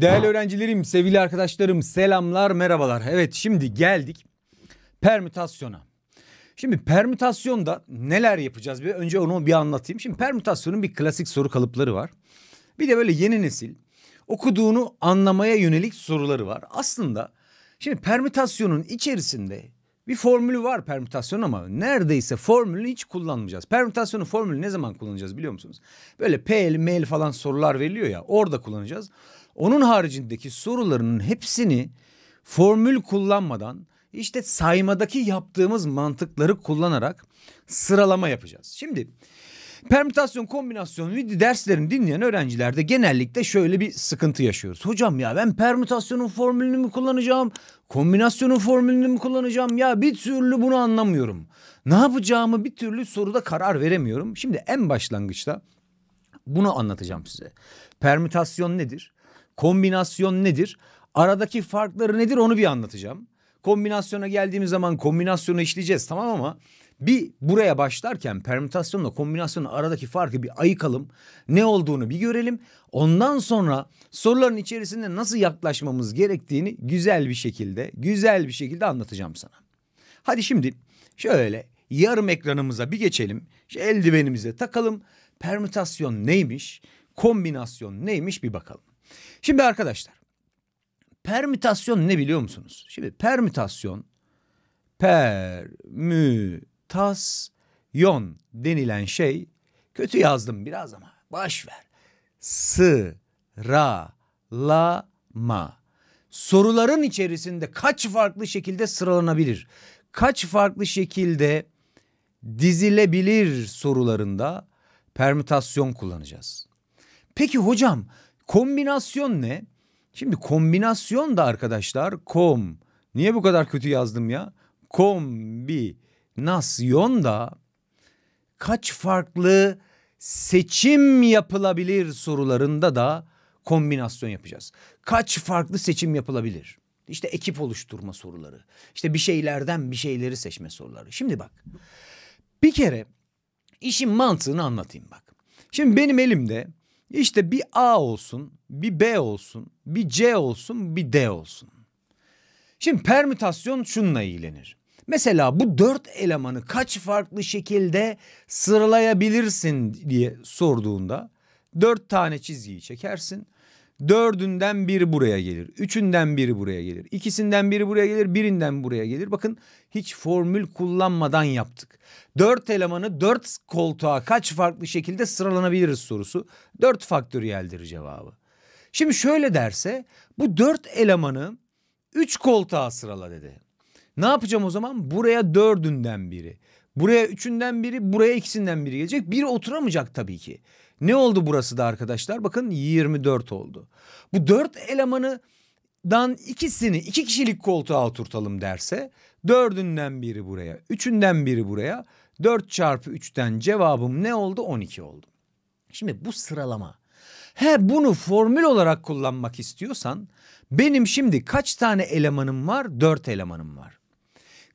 Değerli öğrencilerim, sevgili arkadaşlarım, selamlar, merhabalar. Evet, şimdi geldik permütasyona. Şimdi permütasyonda neler yapacağız? Bir önce onu bir anlatayım. Şimdi permütasyonun bir klasik soru kalıpları var. Bir de böyle yeni nesil okuduğunu anlamaya yönelik soruları var. Aslında şimdi permütasyonun içerisinde bir formülü var permütasyon ama neredeyse formülü hiç kullanmayacağız. Permütasyonun formülü ne zaman kullanacağız biliyor musunuz? Böyle PL, ML falan sorular veriliyor ya orada kullanacağız. Onun haricindeki sorularının hepsini formül kullanmadan işte saymadaki yaptığımız mantıkları kullanarak sıralama yapacağız. Şimdi permütasyon kombinasyon vidi derslerini dinleyen öğrencilerde genellikle şöyle bir sıkıntı yaşıyoruz. Hocam ya ben permütasyonun formülünü mü kullanacağım? Kombinasyonun formülünü mü kullanacağım? Ya bir türlü bunu anlamıyorum. Ne yapacağımı bir türlü soruda karar veremiyorum. Şimdi en başlangıçta bunu anlatacağım size. Permütasyon nedir? Kombinasyon nedir? Aradaki farkları nedir onu bir anlatacağım. Kombinasyona geldiğimiz zaman kombinasyonu işleyeceğiz tamam ama bir buraya başlarken permütasyonla kombinasyonun aradaki farkı bir ayıkalım. Ne olduğunu bir görelim. Ondan sonra soruların içerisinde nasıl yaklaşmamız gerektiğini güzel bir şekilde, güzel bir şekilde anlatacağım sana. Hadi şimdi şöyle yarım ekranımıza bir geçelim. İşte eldivenimize takalım. Permütasyon neymiş? Kombinasyon neymiş bir bakalım. Şimdi arkadaşlar permütasyon ne biliyor musunuz? Şimdi permütasyon permütasyon denilen şey kötü yazdım biraz ama baş ver. Sıralama. Soruların içerisinde kaç farklı şekilde sıralanabilir? Kaç farklı şekilde dizilebilir sorularında permütasyon kullanacağız. Peki hocam Kombinasyon ne? Şimdi kombinasyon da arkadaşlar kom. Niye bu kadar kötü yazdım ya? Kombinasyon da kaç farklı seçim yapılabilir sorularında da kombinasyon yapacağız. Kaç farklı seçim yapılabilir? İşte ekip oluşturma soruları. İşte bir şeylerden bir şeyleri seçme soruları. Şimdi bak. Bir kere işin mantığını anlatayım bak. Şimdi benim elimde işte bir A olsun, bir B olsun, bir C olsun, bir D olsun. Şimdi permütasyon şununla ilgilenir. Mesela bu dört elemanı kaç farklı şekilde sıralayabilirsin diye sorduğunda dört tane çizgiyi çekersin. Dördünden biri buraya gelir. Üçünden biri buraya gelir. ikisinden biri buraya gelir. Birinden buraya gelir. Bakın hiç formül kullanmadan yaptık. Dört elemanı dört koltuğa kaç farklı şekilde sıralanabiliriz sorusu. Dört faktöriyeldir cevabı. Şimdi şöyle derse bu dört elemanı üç koltuğa sırala dedi. Ne yapacağım o zaman? Buraya dördünden biri. Buraya üçünden biri, buraya ikisinden biri gelecek. Bir oturamayacak tabii ki. Ne oldu burası da arkadaşlar? Bakın 24 oldu. Bu dört elemanı dan ikisini iki kişilik koltuğa oturtalım derse dördünden biri buraya, üçünden biri buraya. 4 çarpı 3'ten cevabım ne oldu? 12 oldu. Şimdi bu sıralama. He bunu formül olarak kullanmak istiyorsan benim şimdi kaç tane elemanım var? Dört elemanım var.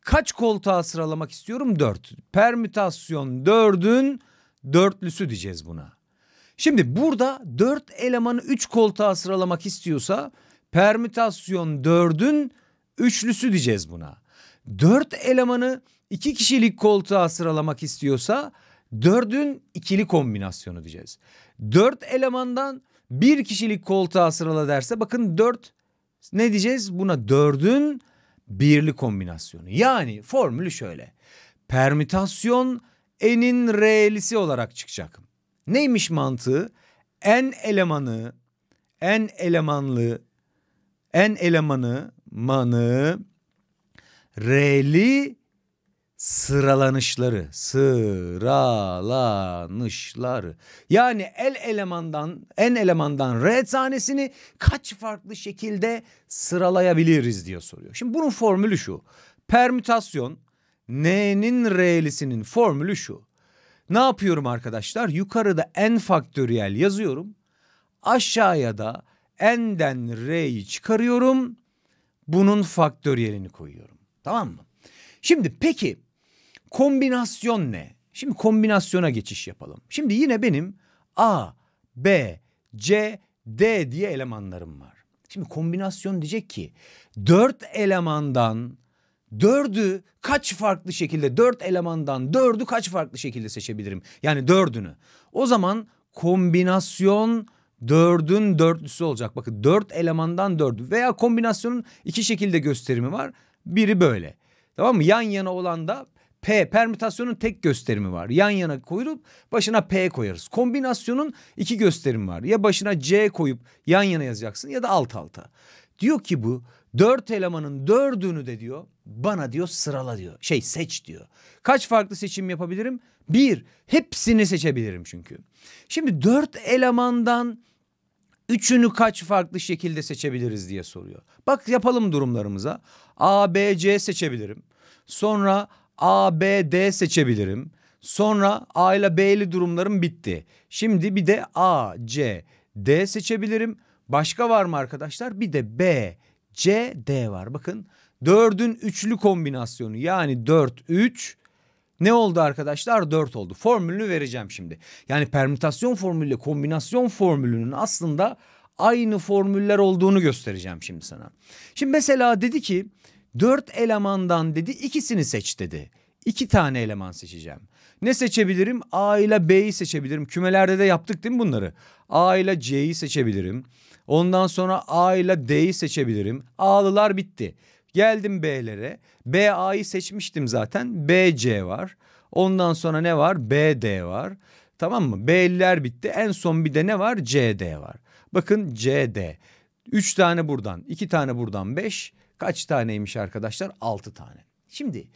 Kaç koltuğa sıralamak istiyorum? Dört. Permütasyon dördün dörtlüsü diyeceğiz buna. Şimdi burada dört elemanı üç koltuğa sıralamak istiyorsa permütasyon dördün üçlüsü diyeceğiz buna. Dört elemanı iki kişilik koltuğa sıralamak istiyorsa dördün ikili kombinasyonu diyeceğiz. Dört elemandan bir kişilik koltuğa sırala derse bakın dört ne diyeceğiz? Buna dördün birli kombinasyonu. Yani formülü şöyle. Permütasyon n'in r'lisi olarak çıkacak. Neymiş mantığı? N elemanı, n elemanlı, n elemanı, manı, r'li sıralanışları, sıralanışları. Yani el elemandan, en elemandan R tanesini kaç farklı şekilde sıralayabiliriz diye soruyor. Şimdi bunun formülü şu. Permütasyon N'nin R'lisinin formülü şu. Ne yapıyorum arkadaşlar? Yukarıda N faktöriyel yazıyorum. Aşağıya da N'den R'yi çıkarıyorum. Bunun faktöriyelini koyuyorum. Tamam mı? Şimdi peki Kombinasyon ne? Şimdi kombinasyona geçiş yapalım. Şimdi yine benim A, B, C, D diye elemanlarım var. Şimdi kombinasyon diyecek ki dört elemandan dördü kaç farklı şekilde dört elemandan dördü kaç farklı şekilde seçebilirim? Yani dördünü. O zaman kombinasyon dördün dörtlüsü olacak. Bakın dört elemandan dördü veya kombinasyonun iki şekilde gösterimi var. Biri böyle. Tamam mı? Yan yana olan da P permütasyonun tek gösterimi var. Yan yana koyup başına P koyarız. Kombinasyonun iki gösterimi var. Ya başına C koyup yan yana yazacaksın ya da alt alta. Diyor ki bu dört elemanın dördünü de diyor bana diyor sırala diyor. Şey seç diyor. Kaç farklı seçim yapabilirim? Bir hepsini seçebilirim çünkü. Şimdi dört elemandan üçünü kaç farklı şekilde seçebiliriz diye soruyor. Bak yapalım durumlarımıza. A, B, C seçebilirim. Sonra A, B, D seçebilirim. Sonra A ile B'li durumlarım bitti. Şimdi bir de A, C, D seçebilirim. Başka var mı arkadaşlar? Bir de B, C, D var. Bakın dördün üçlü kombinasyonu yani 4, 3 ne oldu arkadaşlar? 4 oldu. Formülünü vereceğim şimdi. Yani permütasyon formülüyle kombinasyon formülünün aslında aynı formüller olduğunu göstereceğim şimdi sana. Şimdi mesela dedi ki Dört elemandan dedi ikisini seç dedi. İki tane eleman seçeceğim. Ne seçebilirim? A ile B'yi seçebilirim. Kümelerde de yaptık değil mi bunları? A ile C'yi seçebilirim. Ondan sonra A ile D'yi seçebilirim. A'lılar bitti. Geldim B'lere. B A'yı seçmiştim zaten. B C var. Ondan sonra ne var? B D var. Tamam mı? B'liler bitti. En son bir de ne var? C D var. Bakın C D. Üç tane buradan, iki tane buradan beş. Kaç taneymiş arkadaşlar? 6 tane. Şimdi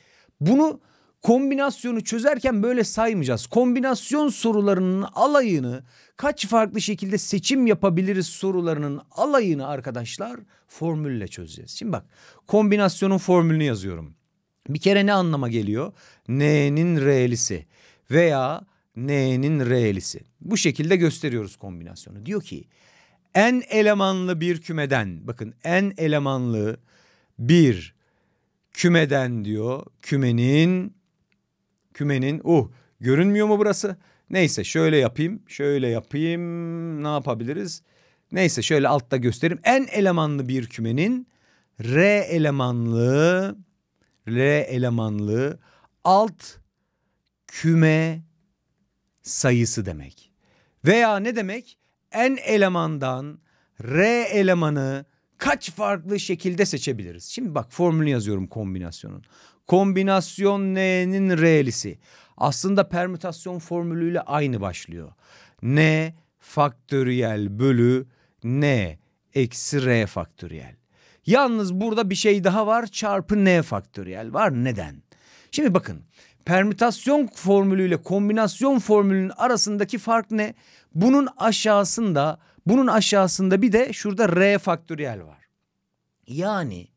bunu kombinasyonu çözerken böyle saymayacağız. Kombinasyon sorularının alayını kaç farklı şekilde seçim yapabiliriz sorularının alayını arkadaşlar formülle çözeceğiz. Şimdi bak kombinasyonun formülünü yazıyorum. Bir kere ne anlama geliyor? N'nin R'lisi veya N'nin R'lisi. Bu şekilde gösteriyoruz kombinasyonu. Diyor ki en elemanlı bir kümeden bakın en elemanlı bir, kümeden diyor. Kümenin, kümenin, uh görünmüyor mu burası? Neyse şöyle yapayım, şöyle yapayım, ne yapabiliriz? Neyse şöyle altta göstereyim. En elemanlı bir kümenin R elemanlı, R elemanlı alt küme sayısı demek. Veya ne demek? en elemandan R elemanı kaç farklı şekilde seçebiliriz? Şimdi bak formülü yazıyorum kombinasyonun. Kombinasyon n'nin r'lisi. Aslında permütasyon formülüyle aynı başlıyor. n faktöriyel bölü n eksi r faktöriyel. Yalnız burada bir şey daha var çarpı n faktöriyel var. Neden? Şimdi bakın permütasyon formülüyle kombinasyon formülünün arasındaki fark ne? Bunun aşağısında bunun aşağısında bir de şurada R faktöriyel var. Yani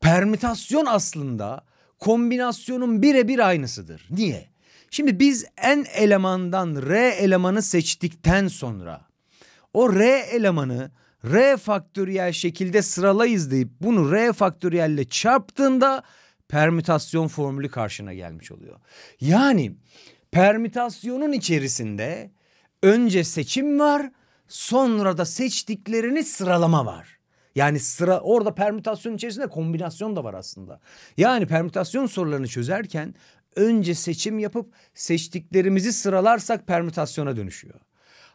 permütasyon aslında kombinasyonun birebir aynısıdır. Niye? Şimdi biz n elemandan r elemanı seçtikten sonra o r elemanı r faktöriyel şekilde sıralayız deyip bunu r faktöriyel ile çarptığında permütasyon formülü karşına gelmiş oluyor. Yani permütasyonun içerisinde önce seçim var sonra da seçtiklerini sıralama var. Yani sıra orada permütasyon içerisinde kombinasyon da var aslında. Yani permütasyon sorularını çözerken önce seçim yapıp seçtiklerimizi sıralarsak permütasyona dönüşüyor.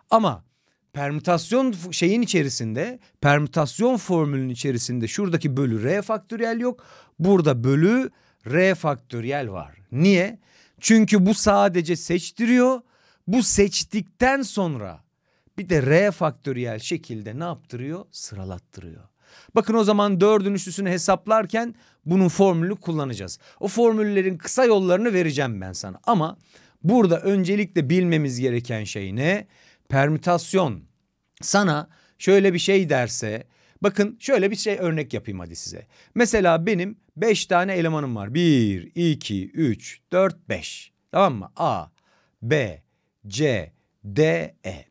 Ama permütasyon şeyin içerisinde permütasyon formülünün içerisinde şuradaki bölü r faktöriyel yok. Burada bölü r faktöriyel var. Niye? Çünkü bu sadece seçtiriyor. Bu seçtikten sonra bir de R faktöriyel şekilde ne yaptırıyor? Sıralattırıyor. Bakın o zaman dördün üstüsünü hesaplarken bunun formülü kullanacağız. O formüllerin kısa yollarını vereceğim ben sana. Ama burada öncelikle bilmemiz gereken şey ne? Permütasyon. Sana şöyle bir şey derse bakın şöyle bir şey örnek yapayım hadi size. Mesela benim beş tane elemanım var. Bir, iki, üç, dört, beş. Tamam mı? A, B, C, D, E.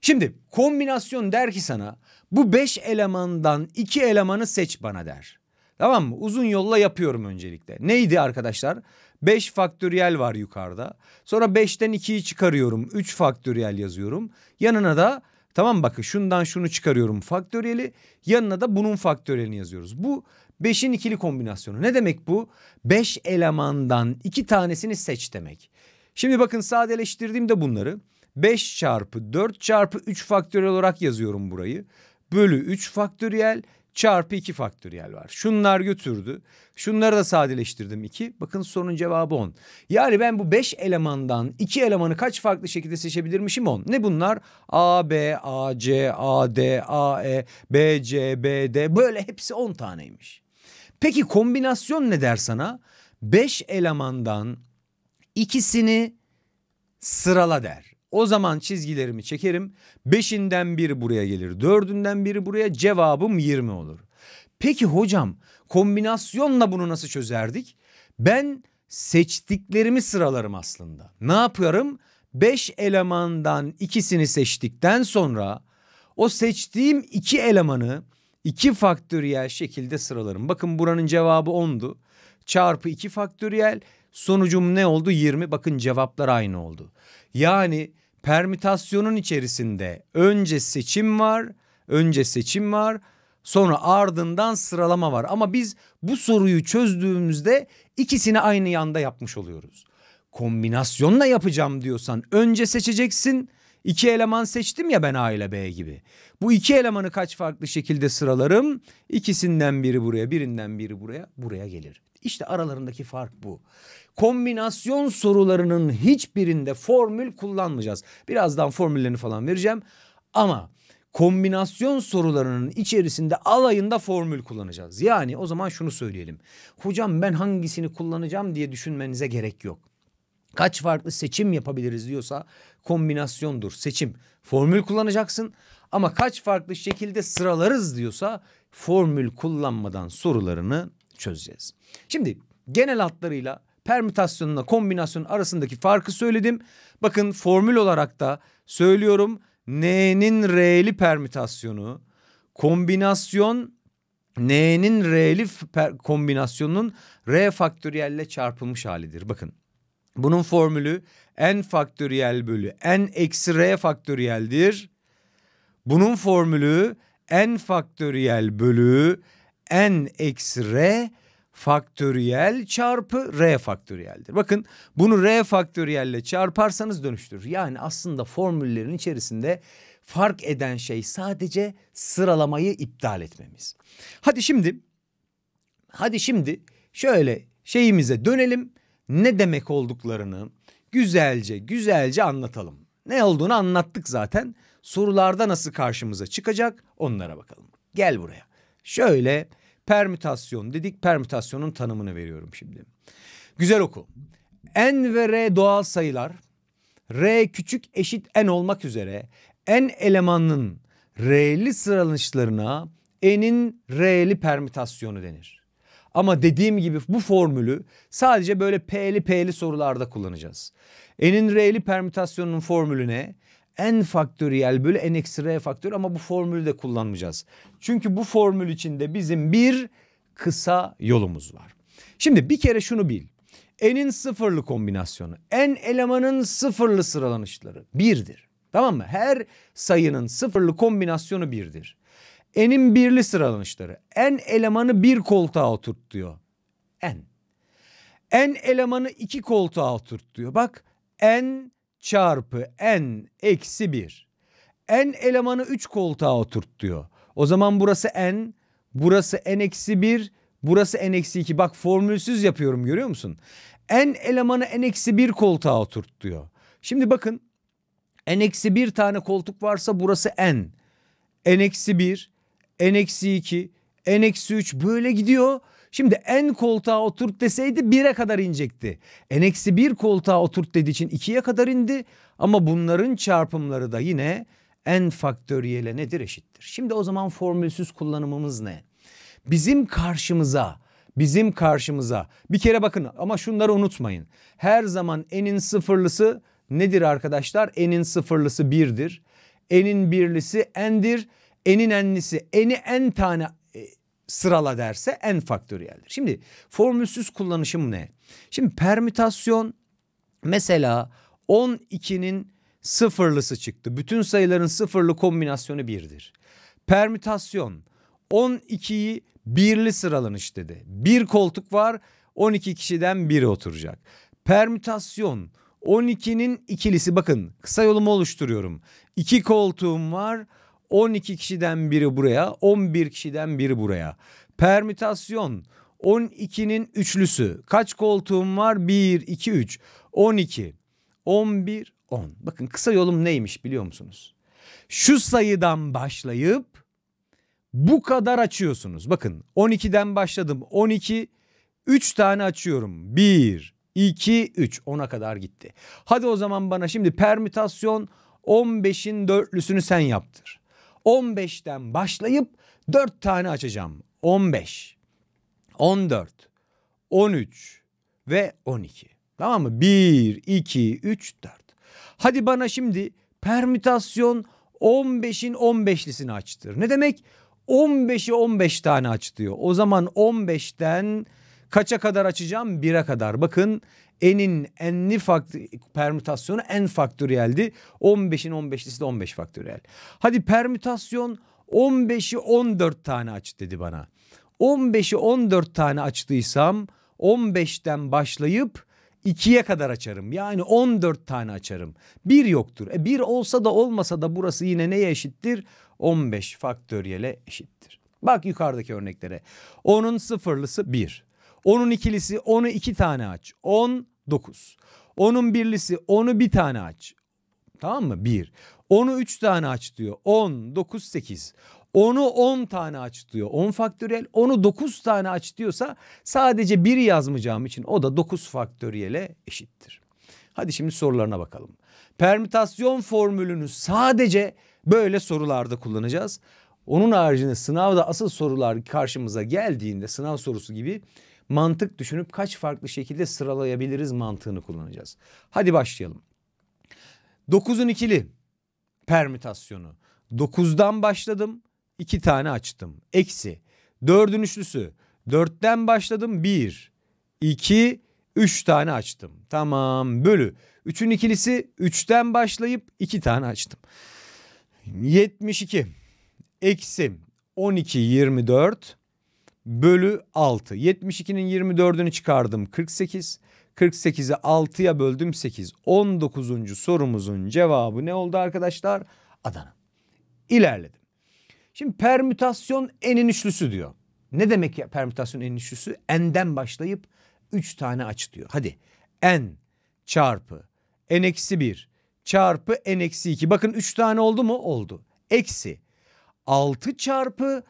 Şimdi kombinasyon der ki sana bu beş elemandan iki elemanı seç bana der. Tamam mı? Uzun yolla yapıyorum öncelikle. Neydi arkadaşlar? 5 faktöriyel var yukarıda. Sonra 5'ten 2'yi çıkarıyorum. 3 faktöriyel yazıyorum. Yanına da tamam bakın şundan şunu çıkarıyorum faktöriyeli. Yanına da bunun faktöriyelini yazıyoruz. Bu 5'in ikili kombinasyonu. Ne demek bu? 5 elemandan 2 tanesini seç demek. Şimdi bakın sadeleştirdiğimde bunları 5 çarpı 4 çarpı 3 faktöriyel olarak yazıyorum burayı. Bölü 3 faktöriyel çarpı 2 faktöriyel var. Şunlar götürdü. Şunları da sadeleştirdim 2. Bakın sorunun cevabı 10. Yani ben bu 5 elemandan 2 elemanı kaç farklı şekilde seçebilirmişim 10. Ne bunlar? A, B, A, C, A, D, A, E, B, C, B, D. Böyle hepsi 10 taneymiş. Peki kombinasyon ne der sana? 5 elemandan ikisini sırala der. O zaman çizgilerimi çekerim. Beşinden biri buraya gelir. Dördünden biri buraya cevabım 20 olur. Peki hocam kombinasyonla bunu nasıl çözerdik? Ben seçtiklerimi sıralarım aslında. Ne yaparım? Beş elemandan ikisini seçtikten sonra o seçtiğim iki elemanı iki faktöriyel şekilde sıralarım. Bakın buranın cevabı 10'du. Çarpı iki faktöriyel sonucum ne oldu? 20. Bakın cevaplar aynı oldu. Yani permütasyonun içerisinde önce seçim var, önce seçim var, sonra ardından sıralama var. Ama biz bu soruyu çözdüğümüzde ikisini aynı yanda yapmış oluyoruz. Kombinasyonla yapacağım diyorsan önce seçeceksin. İki eleman seçtim ya ben A ile B gibi. Bu iki elemanı kaç farklı şekilde sıralarım? İkisinden biri buraya, birinden biri buraya, buraya gelir. İşte aralarındaki fark bu. Kombinasyon sorularının hiçbirinde formül kullanmayacağız. Birazdan formüllerini falan vereceğim ama kombinasyon sorularının içerisinde alayında formül kullanacağız. Yani o zaman şunu söyleyelim. Hocam ben hangisini kullanacağım diye düşünmenize gerek yok. Kaç farklı seçim yapabiliriz diyorsa kombinasyondur seçim. Formül kullanacaksın ama kaç farklı şekilde sıralarız diyorsa formül kullanmadan sorularını çözeceğiz. Şimdi genel hatlarıyla permütasyonla kombinasyon arasındaki farkı söyledim. Bakın formül olarak da söylüyorum n'nin r'li permütasyonu kombinasyon n'nin r'li kombinasyonunun r faktöriyelle çarpılmış halidir. Bakın bunun formülü n faktöriyel bölü n eksi r faktöriyeldir. Bunun formülü n faktöriyel bölü n eksi r faktöriyel çarpı r faktöriyeldir. Bakın bunu r faktöriyelle çarparsanız dönüştür. Yani aslında formüllerin içerisinde fark eden şey sadece sıralamayı iptal etmemiz. Hadi şimdi hadi şimdi şöyle şeyimize dönelim. Ne demek olduklarını güzelce güzelce anlatalım. Ne olduğunu anlattık zaten. Sorularda nasıl karşımıza çıkacak onlara bakalım. Gel buraya. Şöyle permütasyon dedik permütasyonun tanımını veriyorum şimdi. Güzel oku. N ve R doğal sayılar R küçük eşit N olmak üzere N elemanının R'li sıralanışlarına N'in R'li permütasyonu denir. Ama dediğim gibi bu formülü sadece böyle P'li P'li sorularda kullanacağız. N'in R'li permütasyonunun formülüne n faktöriyel bölü n eksi r faktör ama bu formülü de kullanmayacağız. Çünkü bu formül içinde bizim bir kısa yolumuz var. Şimdi bir kere şunu bil. N'in sıfırlı kombinasyonu, n elemanın sıfırlı sıralanışları birdir. Tamam mı? Her sayının sıfırlı kombinasyonu birdir. N'in birli sıralanışları. N elemanı bir koltuğa oturt diyor. N. N elemanı iki koltuğa oturt diyor. Bak N çarpı n eksi 1. N elemanı 3 koltuğa oturt diyor. O zaman burası n, burası n eksi 1, burası n eksi 2. Bak formülsüz yapıyorum görüyor musun? N elemanı n eksi 1 koltuğa oturt diyor. Şimdi bakın n eksi 1 tane koltuk varsa burası n. n eksi 1, n eksi 2, n eksi 3 böyle gidiyor. Şimdi en koltuğa oturt deseydi bire kadar inecekti. En eksi bir koltuğa oturt dediği için ikiye kadar indi. Ama bunların çarpımları da yine en faktöriyele nedir eşittir. Şimdi o zaman formülsüz kullanımımız ne? Bizim karşımıza bizim karşımıza bir kere bakın ama şunları unutmayın. Her zaman n'in sıfırlısı nedir arkadaşlar? N'in sıfırlısı birdir. N'in birlisi n'dir. N'in enlisi n'i n tane sırala derse n faktöriyeldir. Şimdi formülsüz kullanışım ne? Şimdi permütasyon mesela 12'nin sıfırlısı çıktı. Bütün sayıların sıfırlı kombinasyonu 1'dir. Permütasyon 12'yi birli sıralanış dedi. Bir koltuk var 12 kişiden biri oturacak. Permütasyon 12'nin ikilisi bakın kısa yolumu oluşturuyorum. İki koltuğum var 12 kişiden biri buraya, 11 kişiden biri buraya. Permütasyon 12'nin üçlüsü. Kaç koltuğum var? 1, 2, 3, 12, 11, 10. Bakın kısa yolum neymiş biliyor musunuz? Şu sayıdan başlayıp bu kadar açıyorsunuz. Bakın 12'den başladım. 12, 3 tane açıyorum. 1, 2, 3, 10'a kadar gitti. Hadi o zaman bana şimdi permütasyon 15'in dörtlüsünü sen yaptır. 15'ten başlayıp 4 tane açacağım. 15, 14, 13 ve 12. Tamam mı? 1, 2, 3, 4. Hadi bana şimdi permütasyon 15'in 15'lisini açtır. Ne demek? 15'i 15 tane aç diyor. O zaman 15'ten kaça kadar açacağım? 1'e kadar. Bakın N'in fakt permütasyonu n faktöriyeldi. 15'in 15'lisi de 15 faktöriyel. Hadi permütasyon 15'i 14 tane aç dedi bana. 15'i 14 tane açtıysam 15'ten başlayıp 2'ye kadar açarım. Yani 14 tane açarım. 1 yoktur. E olsa da olmasa da burası yine neye eşittir? 15 faktöriyele eşittir. Bak yukarıdaki örneklere. 10'un sıfırlısı 1. Onun ikilisi onu iki tane aç. 19. Onun birlisi onu bir tane aç. Tamam mı? 1. Onu 3 tane aç diyor. 10, 9, 8. Onu 10 tane aç diyor. 10 faktöriyel. Onu 9 tane aç diyorsa sadece biri yazmayacağım için o da 9 faktöriyele eşittir. Hadi şimdi sorularına bakalım. Permütasyon formülünü sadece böyle sorularda kullanacağız. Onun haricinde sınavda asıl sorular karşımıza geldiğinde sınav sorusu gibi mantık düşünüp kaç farklı şekilde sıralayabiliriz mantığını kullanacağız. Hadi başlayalım. 9'un ikili permütasyonu. 9'dan başladım 2 tane açtım. Eksi 4'ün üçlüsü 4'ten başladım 1, 2, 3 tane açtım. Tamam bölü 3'ün ikilisi 3'ten başlayıp 2 tane açtım. 72 eksi 12 24 bölü 6. 72'nin 24'ünü çıkardım 48. 48'i 6'ya böldüm 8. 19. sorumuzun cevabı ne oldu arkadaşlar? Adana. İlerledim. Şimdi permütasyon enin diyor. Ne demek ya permütasyon enişlüsü? N'den başlayıp 3 tane aç diyor. Hadi n çarpı n eksi 1 çarpı n eksi 2. Bakın 3 tane oldu mu? Oldu. Eksi 6 çarpı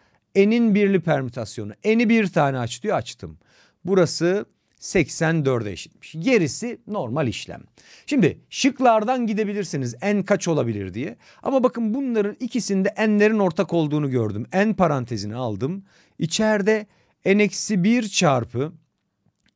n'in birli permütasyonu. n'i bir tane aç diyor açtım. Burası 84'e eşitmiş. Gerisi normal işlem. Şimdi şıklardan gidebilirsiniz n kaç olabilir diye. Ama bakın bunların ikisinde n'lerin ortak olduğunu gördüm. n parantezini aldım. İçeride n-1 çarpı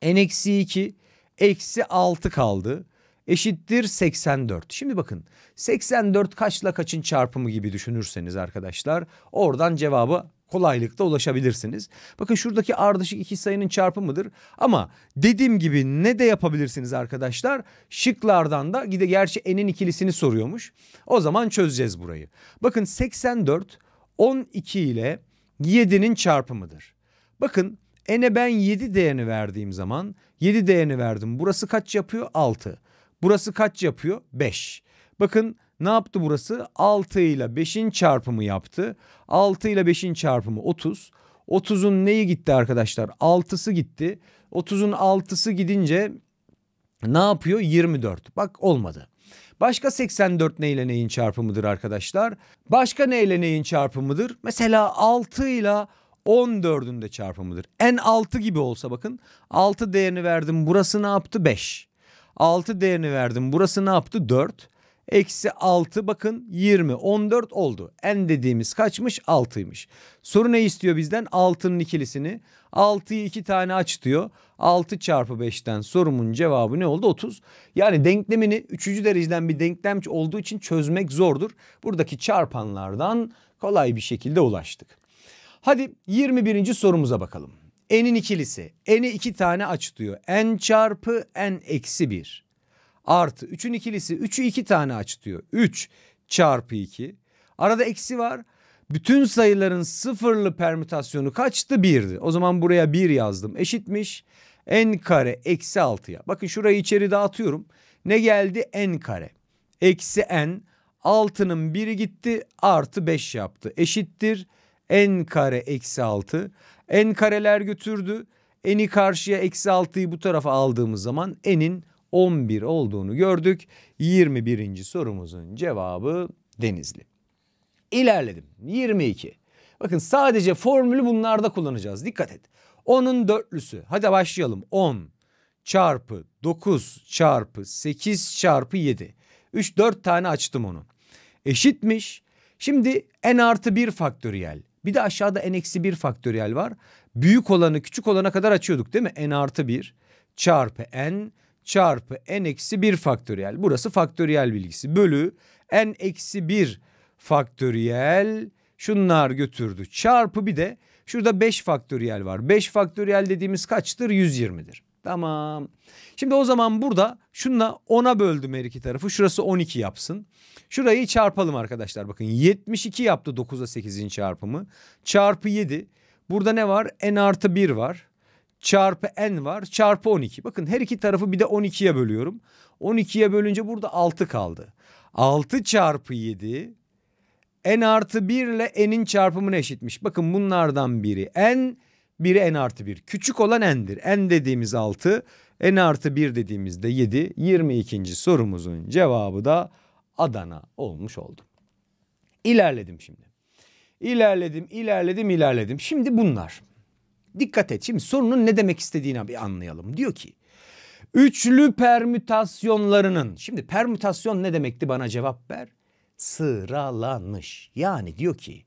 n-2 eksi 6 kaldı. Eşittir 84. Şimdi bakın 84 kaçla kaçın çarpımı gibi düşünürseniz arkadaşlar oradan cevabı kolaylıkla ulaşabilirsiniz. Bakın şuradaki ardışık iki sayının çarpımıdır. Ama dediğim gibi ne de yapabilirsiniz arkadaşlar? Şıklardan da gide gerçi n'in ikilisini soruyormuş. O zaman çözeceğiz burayı. Bakın 84 12 ile 7'nin çarpımıdır. Bakın n'e ben 7 değerini verdiğim zaman 7 değerini verdim. Burası kaç yapıyor? 6. Burası kaç yapıyor? 5. Bakın ne yaptı burası? 6 ile 5'in çarpımı yaptı. 6 ile 5'in çarpımı 30. 30'un neyi gitti arkadaşlar? 6'sı gitti. 30'un 6'sı gidince ne yapıyor? 24. Bak olmadı. Başka 84 neyle neyin çarpımıdır arkadaşlar? Başka neyle neyin çarpımıdır? Mesela 6 ile 14'ün de çarpımıdır. En 6 gibi olsa bakın 6 değerini verdim burası ne yaptı? 5. 6 değerini verdim burası ne yaptı? 4. Eksi 6 bakın 20 14 oldu. En dediğimiz kaçmış 6'ymış. Soru ne istiyor bizden? 6'nın ikilisini. 6'yı 2 tane aç diyor. 6 çarpı 5'ten sorumun cevabı ne oldu? 30. Yani denklemini 3. dereceden bir denklem olduğu için çözmek zordur. Buradaki çarpanlardan kolay bir şekilde ulaştık. Hadi 21. sorumuza bakalım. N'in ikilisi. N'i 2 tane aç diyor. N çarpı N eksi 1 artı 3'ün ikilisi 3'ü 2 tane açtıyor. 3 çarpı 2. Arada eksi var. Bütün sayıların sıfırlı permütasyonu kaçtı? 1'di. O zaman buraya 1 yazdım. Eşitmiş. N kare eksi 6'ya. Bakın şurayı içeri dağıtıyorum. Ne geldi? N kare. Eksi N. 6'nın 1'i gitti. Artı 5 yaptı. Eşittir. N kare eksi 6. N kareler götürdü. N'i karşıya eksi 6'yı bu tarafa aldığımız zaman N'in 11 olduğunu gördük. 21. sorumuzun cevabı Denizli. İlerledim. 22. Bakın sadece formülü bunlarda kullanacağız. Dikkat et. 10'un dörtlüsü. Hadi başlayalım. 10 çarpı 9 çarpı 8 çarpı 7. 3 4 tane açtım onu. Eşitmiş. Şimdi n artı 1 faktöriyel. Bir de aşağıda n eksi 1 faktöriyel var. Büyük olanı küçük olana kadar açıyorduk değil mi? n artı 1 çarpı n çarpı n eksi 1 faktöriyel. Burası faktöriyel bilgisi. Bölü n eksi 1 faktöriyel şunlar götürdü. Çarpı bir de şurada 5 faktöriyel var. 5 faktöriyel dediğimiz kaçtır? 120'dir. Tamam. Şimdi o zaman burada şunla 10'a böldüm her iki tarafı. Şurası 12 yapsın. Şurayı çarpalım arkadaşlar. Bakın 72 yaptı 9'a 8'in çarpımı. Çarpı 7. Burada ne var? N artı 1 var çarpı n var çarpı 12. Bakın her iki tarafı bir de 12'ye bölüyorum. 12'ye bölünce burada 6 kaldı. 6 çarpı 7 n artı 1 ile n'in çarpımına eşitmiş. Bakın bunlardan biri n biri n artı 1. Küçük olan n'dir. n dediğimiz 6 n artı 1 dediğimizde 7. 22. sorumuzun cevabı da Adana olmuş oldu. İlerledim şimdi. İlerledim, ilerledim, ilerledim. Şimdi bunlar. Dikkat et şimdi sorunun ne demek istediğini bir anlayalım. Diyor ki üçlü permütasyonlarının şimdi permütasyon ne demekti bana cevap ver. Sıralanmış. yani diyor ki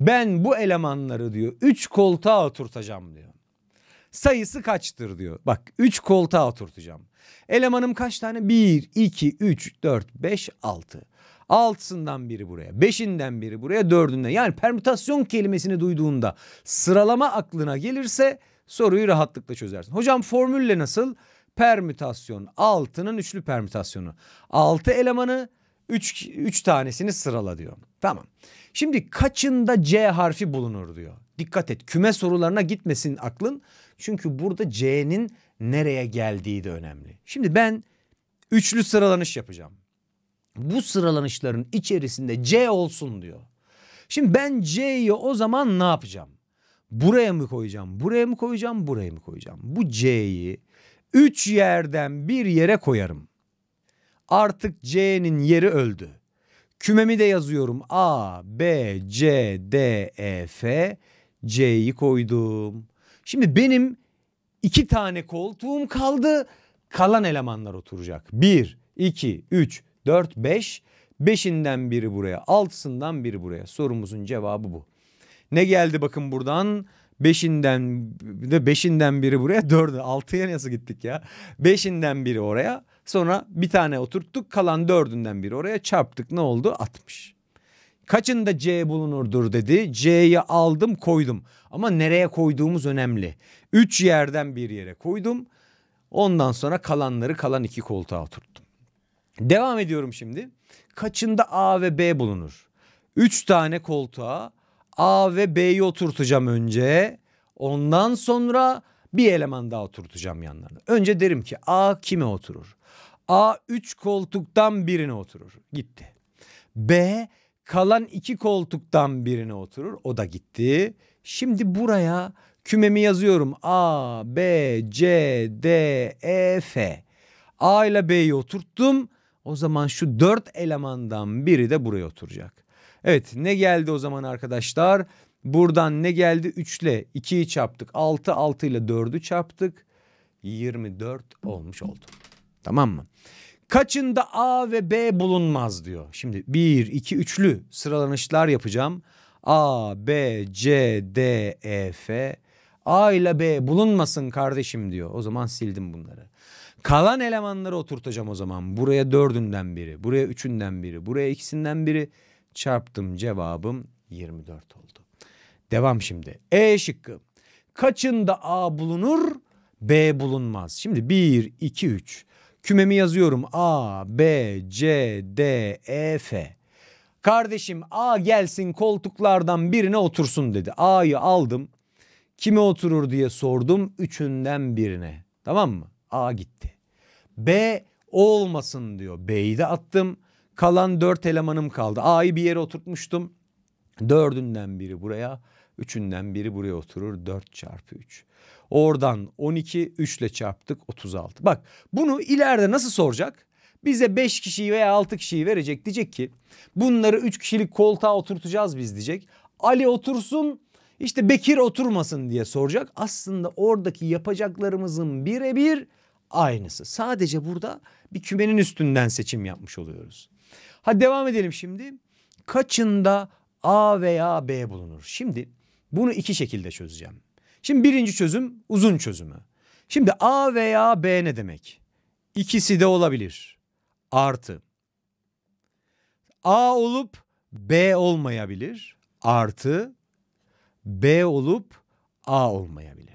ben bu elemanları diyor üç koltuğa oturtacağım diyor. Sayısı kaçtır diyor. Bak üç koltuğa oturtacağım. Elemanım kaç tane? Bir, iki, üç, dört, beş, altı. Altısından biri buraya, beşinden biri buraya, dördünden. Yani permütasyon kelimesini duyduğunda sıralama aklına gelirse soruyu rahatlıkla çözersin. Hocam formülle nasıl? Permütasyon. Altının üçlü permütasyonu. Altı elemanı üç, üç tanesini sırala diyor. Tamam. Şimdi kaçında C harfi bulunur diyor. Dikkat et küme sorularına gitmesin aklın. Çünkü burada C'nin nereye geldiği de önemli. Şimdi ben üçlü sıralanış yapacağım bu sıralanışların içerisinde C olsun diyor. Şimdi ben C'yi o zaman ne yapacağım? Buraya mı koyacağım? Buraya mı koyacağım? Buraya mı koyacağım? Bu C'yi 3 yerden bir yere koyarım. Artık C'nin yeri öldü. Kümemi de yazıyorum. A, B, C, D, E, F. C'yi koydum. Şimdi benim iki tane koltuğum kaldı. Kalan elemanlar oturacak. 1, 2, 3, 4, 5. beşinden biri buraya, altısından biri buraya. Sorumuzun cevabı bu. Ne geldi bakın buradan? Beşinden de beşinden biri buraya dördü. Altıya nasıl gittik ya? Beşinden biri oraya sonra bir tane oturttuk kalan dördünden biri oraya çarptık ne oldu? 60. Kaçında C bulunurdur dedi. C'yi aldım koydum ama nereye koyduğumuz önemli. 3 yerden bir yere koydum ondan sonra kalanları kalan iki koltuğa oturttum. Devam ediyorum şimdi. Kaçında A ve B bulunur? 3 tane koltuğa A ve B'yi oturtacağım önce. Ondan sonra bir eleman daha oturtacağım yanlarına. Önce derim ki A kime oturur? A 3 koltuktan birine oturur. Gitti. B kalan 2 koltuktan birine oturur. O da gitti. Şimdi buraya kümemi yazıyorum. A, B, C, D, E, F. A ile B'yi oturttum. O zaman şu dört elemandan biri de buraya oturacak. Evet ne geldi o zaman arkadaşlar? Buradan ne geldi? Üçle ikiyi 2'yi çarptık. altı 6 dördü 4'ü çarptık. 24 olmuş oldu. Tamam mı? Kaçında A ve B bulunmaz diyor. Şimdi 1, 2, 3'lü sıralanışlar yapacağım. A, B, C, D, E, F. A ile B bulunmasın kardeşim diyor. O zaman sildim bunları. Kalan elemanları oturtacağım o zaman. Buraya dördünden biri, buraya üçünden biri, buraya ikisinden biri. Çarptım cevabım 24 oldu. Devam şimdi. E şıkkı. Kaçında A bulunur, B bulunmaz. Şimdi 1, 2, 3. Kümemi yazıyorum. A, B, C, D, E, F. Kardeşim A gelsin koltuklardan birine otursun dedi. A'yı aldım. Kime oturur diye sordum. Üçünden birine. Tamam mı? A gitti. B olmasın diyor. B'yi de attım. Kalan dört elemanım kaldı. A'yı bir yere oturtmuştum. Dördünden biri buraya. Üçünden biri buraya oturur. Dört çarpı üç. Oradan 12 3 ile çarptık 36. Bak bunu ileride nasıl soracak? Bize 5 kişiyi veya 6 kişiyi verecek diyecek ki bunları 3 kişilik koltuğa oturtacağız biz diyecek. Ali otursun işte Bekir oturmasın diye soracak. Aslında oradaki yapacaklarımızın birebir aynısı. Sadece burada bir kümenin üstünden seçim yapmış oluyoruz. Hadi devam edelim şimdi. Kaçında A veya B bulunur? Şimdi bunu iki şekilde çözeceğim. Şimdi birinci çözüm uzun çözümü. Şimdi A veya B ne demek? İkisi de olabilir. Artı. A olup B olmayabilir. Artı. B olup A olmayabilir.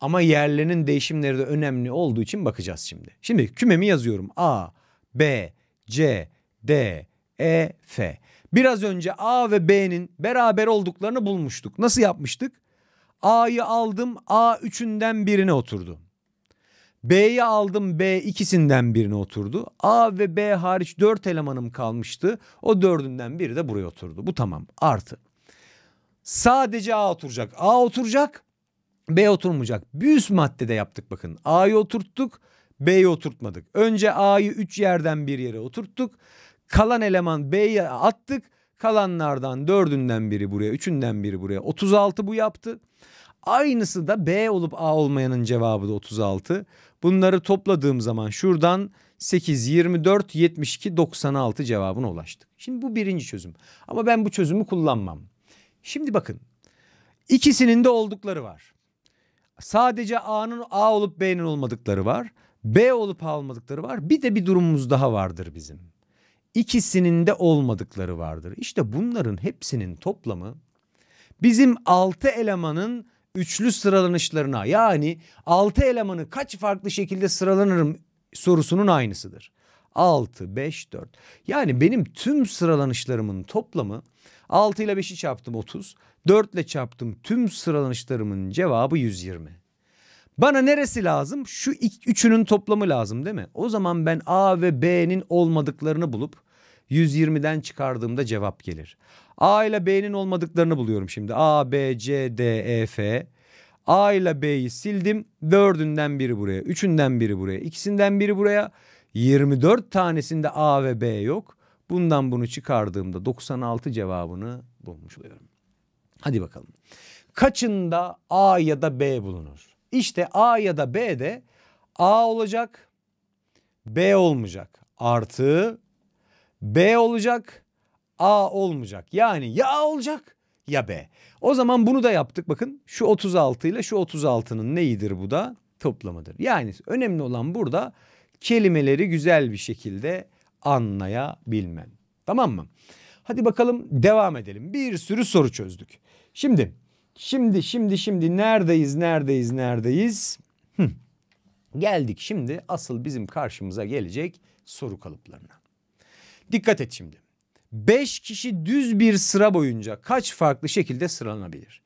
Ama yerlerinin değişimleri de önemli olduğu için bakacağız şimdi. Şimdi kümemi yazıyorum. A, B, C, D, E, F. Biraz önce A ve B'nin beraber olduklarını bulmuştuk. Nasıl yapmıştık? A'yı aldım A üçünden birine oturdu. B'yi aldım B ikisinden birine oturdu. A ve B hariç dört elemanım kalmıştı. O dördünden biri de buraya oturdu. Bu tamam artı. Sadece A oturacak. A oturacak B oturmayacak. Bir üst maddede yaptık bakın. A'yı oturttuk, B'yi oturtmadık. Önce A'yı 3 yerden bir yere oturttuk. Kalan eleman B'ye attık. Kalanlardan dördünden biri buraya, üçünden biri buraya. 36 bu yaptı. Aynısı da B olup A olmayanın cevabı da 36. Bunları topladığım zaman şuradan 8, 24, 72, 96 cevabına ulaştık. Şimdi bu birinci çözüm. Ama ben bu çözümü kullanmam. Şimdi bakın. İkisinin de oldukları var. Sadece A'nın A olup B'nin olmadıkları var. B olup A olmadıkları var. Bir de bir durumumuz daha vardır bizim. İkisinin de olmadıkları vardır. İşte bunların hepsinin toplamı bizim 6 elemanın üçlü sıralanışlarına yani 6 elemanı kaç farklı şekilde sıralanırım sorusunun aynısıdır. 6, 5, 4. Yani benim tüm sıralanışlarımın toplamı 6 ile 5'i çarptım 30. 4 ile çarptım tüm sıralanışlarımın cevabı 120. Bana neresi lazım? Şu ilk üçünün toplamı lazım değil mi? O zaman ben A ve B'nin olmadıklarını bulup 120'den çıkardığımda cevap gelir. A ile B'nin olmadıklarını buluyorum şimdi. A, B, C, D, E, F. A ile B'yi sildim. Dördünden biri buraya, üçünden biri buraya, ikisinden biri buraya. 24 tanesinde A ve B yok. Bundan bunu çıkardığımda 96 cevabını bulmuş oluyorum. Hadi bakalım. Kaçında A ya da B bulunur? İşte A ya da B de A olacak, B olmayacak. Artı B olacak, A olmayacak. Yani ya A olacak ya B. O zaman bunu da yaptık bakın. Şu 36 ile şu 36'nın neyidir bu da? Toplamıdır. Yani önemli olan burada kelimeleri güzel bir şekilde anlayabilmen. Tamam mı? Hadi bakalım devam edelim. Bir sürü soru çözdük. Şimdi şimdi şimdi şimdi neredeyiz neredeyiz neredeyiz? Hı. Geldik şimdi asıl bizim karşımıza gelecek soru kalıplarına. Dikkat et şimdi. Beş kişi düz bir sıra boyunca kaç farklı şekilde sıralanabilir?